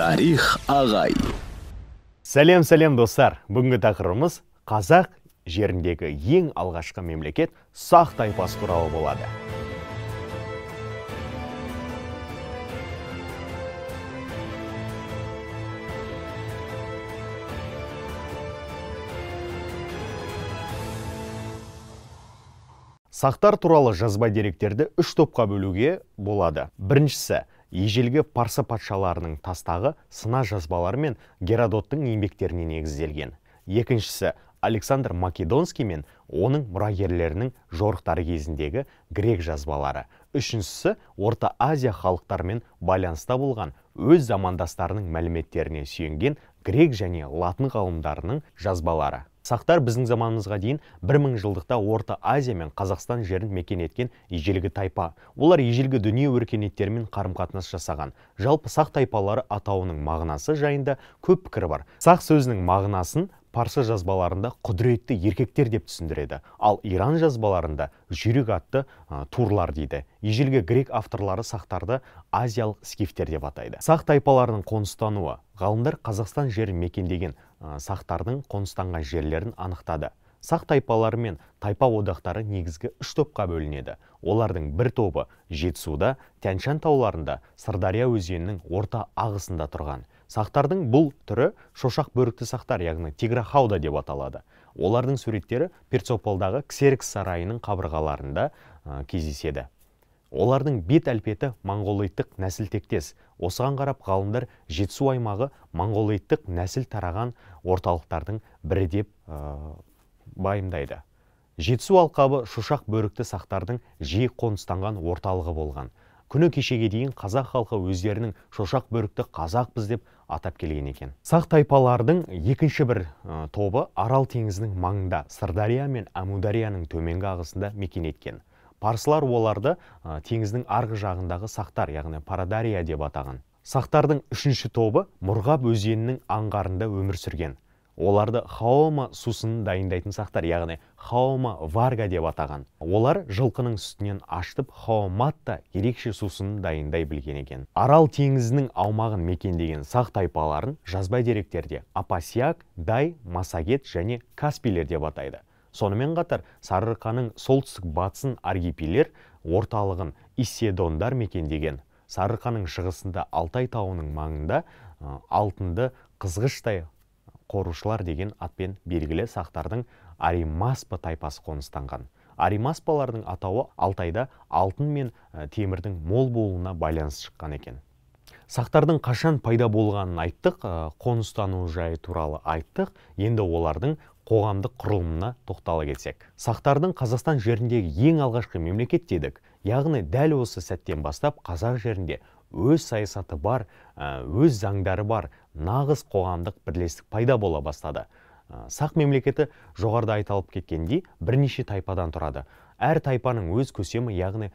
тарих ағай сәлем сәлем достар бүгінгі тақырыбымыз қазақ жеріндегі ең алғашқы мемлекет сақ тайпасы туралы болады сақтар туралы жазба деректерді үш топқа бөлуге болады біріншісі ежелгі парсы патшаларының тастағы сына жазбалары мен геродоттың еңбектеріне негізделген екіншісі александр македонский мен оның мұрагерлерінің жорықтары кезіндегі грек жазбалары үшіншісі орта азия халықтарымен байланыста болған өз замандастарының мәліметтеріне сүйенген грек және латын ғалымдарының жазбалары сақтар біздің заманымызға дейін бір мың жылдықта орта азия мен қазақстан жерін мекен еткен ежелгі тайпа олар ежелгі дүние өркениеттерімен қарым қатынас жасаған жалпы сақ тайпалары атауының мағынасы жайында көп пікір бар сақ сөзінің мағынасын парсы жазбаларында құдіретті еркектер деп түсіндіреді ал иран жазбаларында жүрек атты ә, турлар дейді ежелгі грек авторлары сақтарды азиялық скифтер деп атайды сақ тайпаларының қоныстануы ғалымдар қазақстан жерін мекендеген сақтардың қоныстанған жерлерін анықтады сақ тайпалары мен тайпа одақтары негізгі үш топқа бөлінеді олардың бір тобы жетісуда тянь тауларында сырдария өзенінің орта ағысында тұрған сақтардың бұл түрі шошақ бөрікті сақтар яғни тиграхауда деп аталады олардың суреттері перцополдағы ксеркс сарайының қабырғаларында кездеседі олардың бет әлпеті моңғолоидтық нәсіл тектес осыған қарап ғалымдар жетсу аймағы моңғолоидтық нәсіл тараған орталықтардың бірі деп байымдайды жетісу алқабы шушақ бөрікті сақтардың жиі қоныстанған орталығы болған күні кешеге дейін қазақ халқы өздерінің шошақ бөрікті біз деп атап келген екен сақ тайпалардың екінші бір тобы арал теңізінің маңында сырдария мен әмударияның төменгі ағысында мекен еткен парсылар оларды теңіздің арғы жағындағы сақтар яғни парадария деп атаған сақтардың үшінші тобы Мұрғап өзенінің аңғарында өмір сүрген оларды хаома сусынын дайындайтын сақтар яғни хаома варга деп атаған олар жылқының сүтінен ашытып хаоматта ерекше сусынын дайындай білген екен арал теңізінің аумағын мекендеген сақ тайпаларын жазба деректерде апасиак дай масагет және каспилер деп атайды сонымен қатар сарыарқаның солтүстік батысын аргипелер орталығын иседондар мекендеген сарыарқаның шығысында алтай тауының маңында алтынды қызғыштай қорушылар деген атпен белгілі сақтардың аримаспа тайпасы қоныстанған аримаспалардың атауы алтайда алтын мен темірдің мол болуына байланысты шыққан екен сақтардың қашан пайда болғанын айттық қоныстану жайы туралы айттық енді олардың қоғамдық құрылымына тоқтала кетсек сақтардың қазақстан жеріндегі ең алғашқы мемлекет дедік яғни дәл осы сәттен бастап қазақ жерінде өз саясаты бар өз заңдары бар нағыз қоғамдық бірлестік пайда бола бастады сақ мемлекеті жоғарыда айталып кеткендей бірнеше тайпадан тұрады әр тайпаның өз көсемі яғни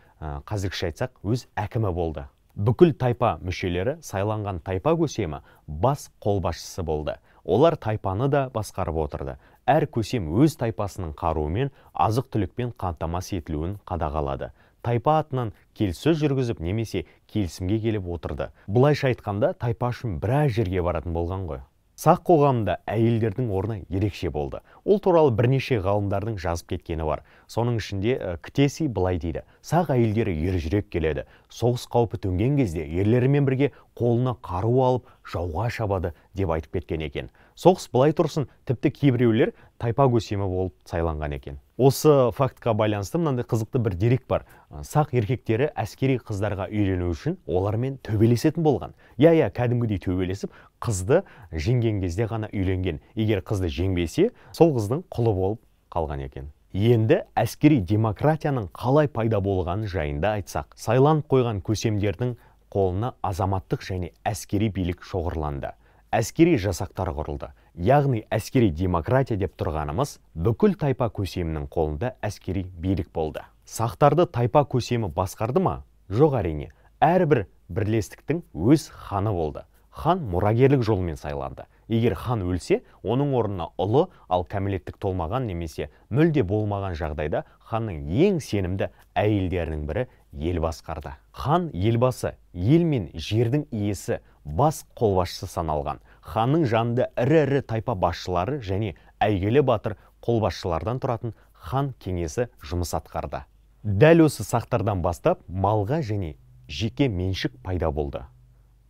қазіргіше айтсақ өз әкімі болды бүкіл тайпа мүшелері сайланған тайпа көсемі бас қолбасшысы болды олар тайпаны да басқарып отырды әр көсем өз тайпасының қаруымен азық түлікпен қамтамасыз етілуін қадағалады тайпа атынан келіссөз жүргізіп немесе келісімге келіп отырды былайша айтқанда тайпа үшін біраз жерге баратын болған ғой сақ қоғамында әйелдердің орны ерекше болды ол туралы бірнеше ғалымдардың жазып кеткені бар соның ішінде ә, ктеси былай дейді сақ әйелдері ержүрек келеді соғыс қаупі төнген кезде ерлерімен бірге қолына қару алып жауға шабады деп айтып кеткен екен соғыс былай тұрсын тіпті кейбіреулер тайпа көсемі болып сайланған екен осы фактқа байланысты мынандай қызықты бір дерек бар сақ еркектері әскери қыздарға үйлену үшін олармен төбелесетін болған иә иә кәдімгідей төбелесіп қызды жеңген кезде ғана үйленген егер қызды жеңбесе сол қыздың құлы болып қалған екен енді әскери демократияның қалай пайда болғаны жайында айтсақ сайланып қойған көсемдердің қолына азаматтық және әскери билік шоғырланды әскери жасақтар құрылды яғни әскери демократия деп тұрғанымыз бүкіл тайпа көсемінің қолында әскери билік болды сақтарды тайпа көсемі басқарды ма жоқ әрине әрбір бірлестіктің өз ханы болды хан мұрагерлік жолмен сайланды егер хан өлсе оның орнына ұлы ал кәмелеттік толмаған немесе мүлде болмаған жағдайда ханның ең сенімді әйелдерінің бірі ел басқарды хан елбасы ел мен жердің иесі бас қолбасшысы саналған ханның жанында ірі ірі тайпа басшылары және әйгілі батыр қолбасшылардан тұратын хан кеңесі жұмыс атқарды дәл осы сақтардан бастап малға және жеке меншік пайда болды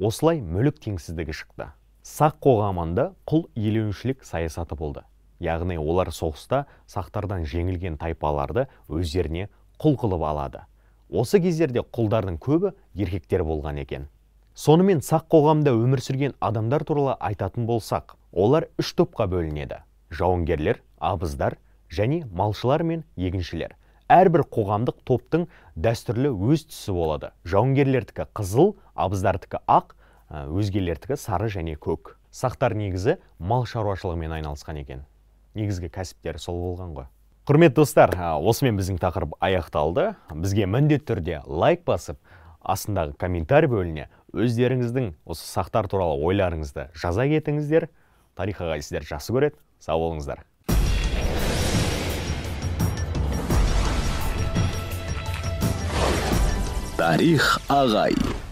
осылай мүлік теңсіздігі шықты сақ қоғамында құл иеленушілік саясаты болды яғни олар соғыста сақтардан жеңілген тайпаларды өздеріне құл қылып алады осы кездерде құлдардың көбі еркектер болған екен сонымен сақ қоғамда өмір сүрген адамдар туралы айтатын болсақ олар үш топқа бөлінеді жауынгерлер абыздар және малшылар мен егіншілер әрбір қоғамдық топтың дәстүрлі өз түсі болады жауынгерлердікі қызыл абыздардікі ақ өзгелердікі сары және көк сақтар негізі мал шаруашылығымен айналысқан екен негізгі кәсіптері сол болған ғой құрметті достар осымен біздің тақырып аяқталды бізге міндетті түрде лайк басып астындағы комментарий бөліміне өздеріңіздің осы сақтар туралы ойларыңызды жаза кетіңіздер тарих ағай сіздер жақсы көреді сау болыңыздар тарих ағай